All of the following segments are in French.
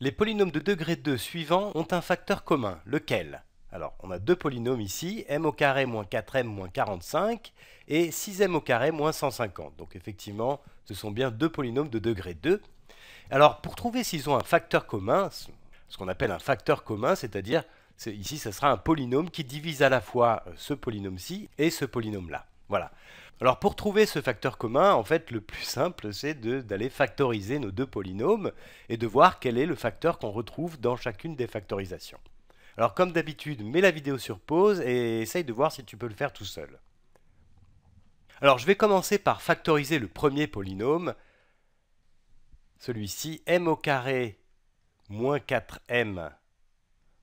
Les polynômes de degré 2 suivants ont un facteur commun, lequel Alors, on a deux polynômes ici, m au carré moins 4m moins 45 et 6m au carré moins 150. Donc effectivement, ce sont bien deux polynômes de degré 2. Alors, pour trouver s'ils ont un facteur commun, ce qu'on appelle un facteur commun, c'est-à-dire, ici, ce sera un polynôme qui divise à la fois euh, ce polynôme-ci et ce polynôme-là. Voilà. Alors pour trouver ce facteur commun, en fait, le plus simple, c'est d'aller factoriser nos deux polynômes et de voir quel est le facteur qu'on retrouve dans chacune des factorisations. Alors comme d'habitude, mets la vidéo sur pause et essaye de voir si tu peux le faire tout seul. Alors je vais commencer par factoriser le premier polynôme, celui-ci, m au carré moins 4m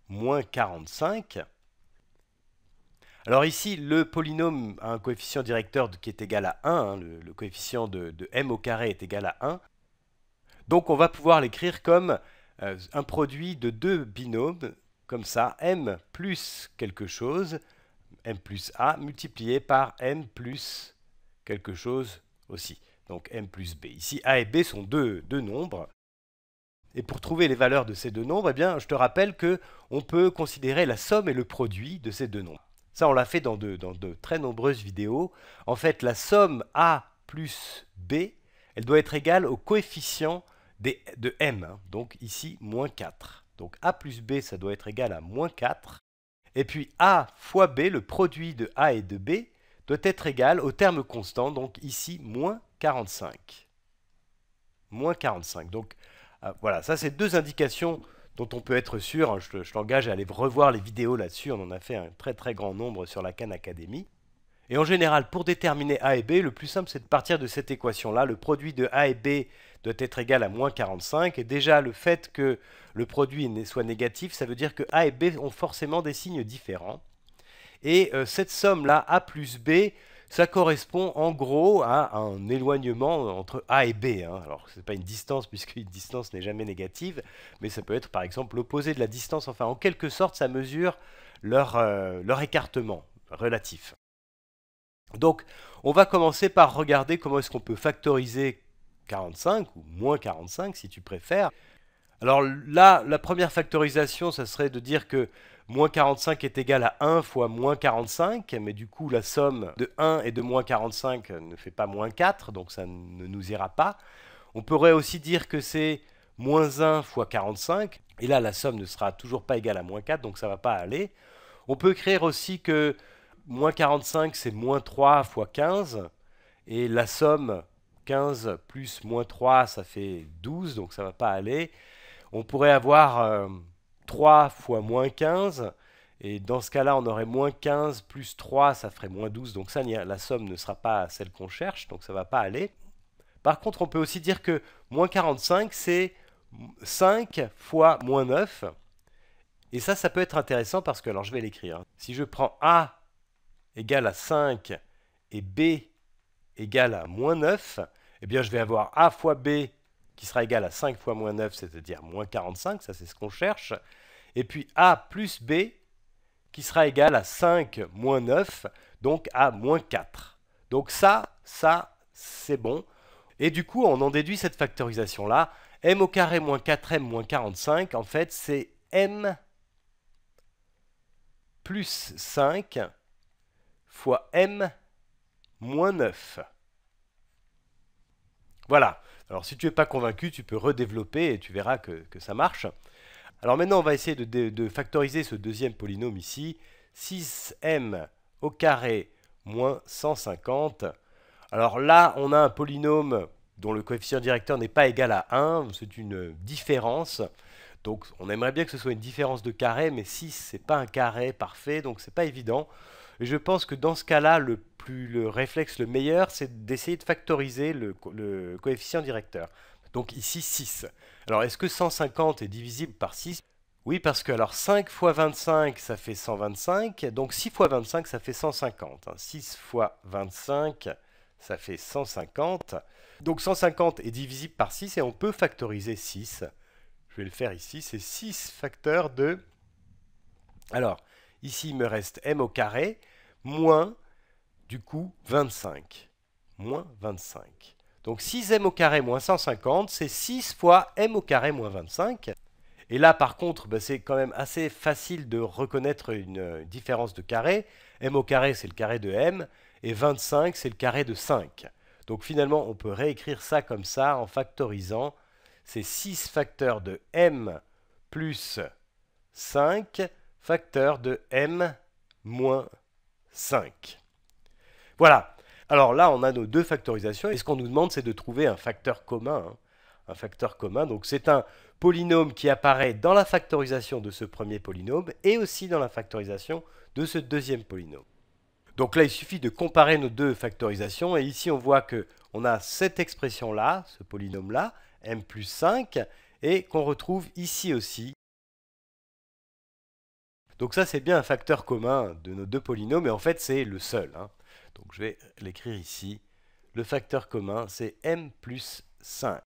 moins 45. Alors ici, le polynôme a un coefficient directeur qui est égal à 1, hein, le, coefficient de, m au carré est égal à 1. Donc on va pouvoir l'écrire comme euh, un produit de deux binômes, comme ça, m plus quelque chose, m plus a, multiplié par m plus quelque chose aussi. Donc m plus b. Ici, a et b sont deux, deux nombres. Et pour trouver les valeurs de ces deux nombres, eh bien, je te rappelle qu'on peut considérer la somme et le produit de ces deux nombres. Ça, on l'a fait dans de, très nombreuses vidéos. En fait, la somme A plus B, elle doit être égale au coefficient de M. Hein. donc ici, moins 4. Donc A plus B, ça doit être égal à moins 4. Et puis A fois B, le produit de A et de B, doit être égal au terme constant, donc ici, moins 45. Moins 45. Donc ah, voilà, ça c'est deux indications dont on peut être sûr, hein, je, l'engage à aller revoir les vidéos là-dessus, on en a fait un très très grand nombre sur la Khan Academy. Et en général, pour déterminer A et B, le plus simple c'est de partir de cette équation-là. Le produit de A et B doit être égal à moins 45. Et déjà, le fait que le produit soit négatif, ça veut dire que A et B ont forcément des signes différents. Et euh, cette somme-là, A plus B, ça correspond en gros à un éloignement entre A et B. Hein. Alors ce n'est pas une distance puisque une distance n'est jamais négative, mais ça peut être par exemple l'opposé de la distance. Enfin en quelque sorte ça mesure leur euh, écartement relatif. Donc on va commencer par regarder comment est-ce qu'on peut factoriser 45 ou moins 45 si tu préfères. Alors là, la première factorisation, ça serait de dire que moins 45 est égal à 1 fois moins 45, mais du coup la somme de 1 et de moins 45 ne fait pas moins 4, donc ça ne nous ira pas. On pourrait aussi dire que c'est moins 1 fois 45, et là la somme ne sera toujours pas égale à moins 4, donc ça ne va pas aller. On peut écrire aussi que moins 45 c'est moins 3 fois 15, et la somme 15 plus moins 3 ça fait 12, donc ça ne va pas aller. On pourrait avoir... Euh, 3 fois moins 15. Et dans ce cas-là, on aurait moins 15 plus 3, ça ferait moins 12. Donc ça, la somme ne sera pas celle qu'on cherche, donc ça ne va pas aller. Par contre, on peut aussi dire que moins 45, c'est 5 fois moins 9. Et ça, ça peut être intéressant parce que, alors je vais l'écrire. Hein. Si je prends A égale à 5 et B égale à moins 9, eh bien je vais avoir A fois B qui sera égal à 5 fois moins 9, c'est-à-dire moins 45, ça c'est ce qu'on cherche et puis A plus B qui sera égal à 5 moins 9, donc a moins 4. Donc ça, ça, c'est bon. Et du coup, on en déduit cette factorisation-là. m au carré moins 4m moins 45, en fait, c'est m plus 5 fois m moins 9. Voilà. Alors si tu n'es pas convaincu, tu peux redévelopper et tu verras que, que ça marche. Alors maintenant, on va essayer de, factoriser ce deuxième polynôme ici. 6m au carré moins 150. Alors là, on a un polynôme dont le coefficient directeur n'est pas égal à 1, c'est une différence. Donc on aimerait bien que ce soit une différence de carré, mais 6, n'est pas un carré parfait, donc ce n'est pas évident. Et je pense que dans ce cas-là, le le réflexe le meilleur, c'est d'essayer de factoriser le coefficient directeur donc ici 6. Alors est-ce que 150 est divisible par 6 Oui, parce que alors 5 fois 25, ça fait 125, donc 6 fois 25, ça fait 150. 6 hein. fois 25, ça fait 150. Donc 150 est divisible par 6 et on peut factoriser 6. Je vais le faire ici, c'est 6 facteurs de... Alors, ici il me reste m au carré, moins, du coup, 25. Moins 25. Donc 6m au carré moins 150, c'est 6 fois m au carré moins 25. Et là, par contre, bah, c'est quand même assez facile de reconnaître euh, une différence de carré. m au carré, c'est le carré de m, et 25, c'est le carré de 5. Donc finalement, on peut réécrire ça comme ça en factorisant. C'est 6 facteurs de m plus 5 facteurs de m moins 5. Voilà, alors là, on a nos deux factorisations, et ce qu'on nous demande, c'est de trouver un facteur commun. Hein. Un facteur commun, donc c'est un polynôme qui apparaît dans la factorisation de ce premier polynôme et aussi dans la factorisation de ce deuxième polynôme. Donc là, il suffit de comparer nos deux factorisations, et ici, on voit que on a cette expression-là, ce polynôme-là, m plus 5, et qu'on retrouve ici aussi. Donc ça, c'est bien un facteur commun de nos deux polynômes, et en fait, c'est le seul. Hein. Donc je vais l'écrire ici. Le facteur commun, c'est m plus 5.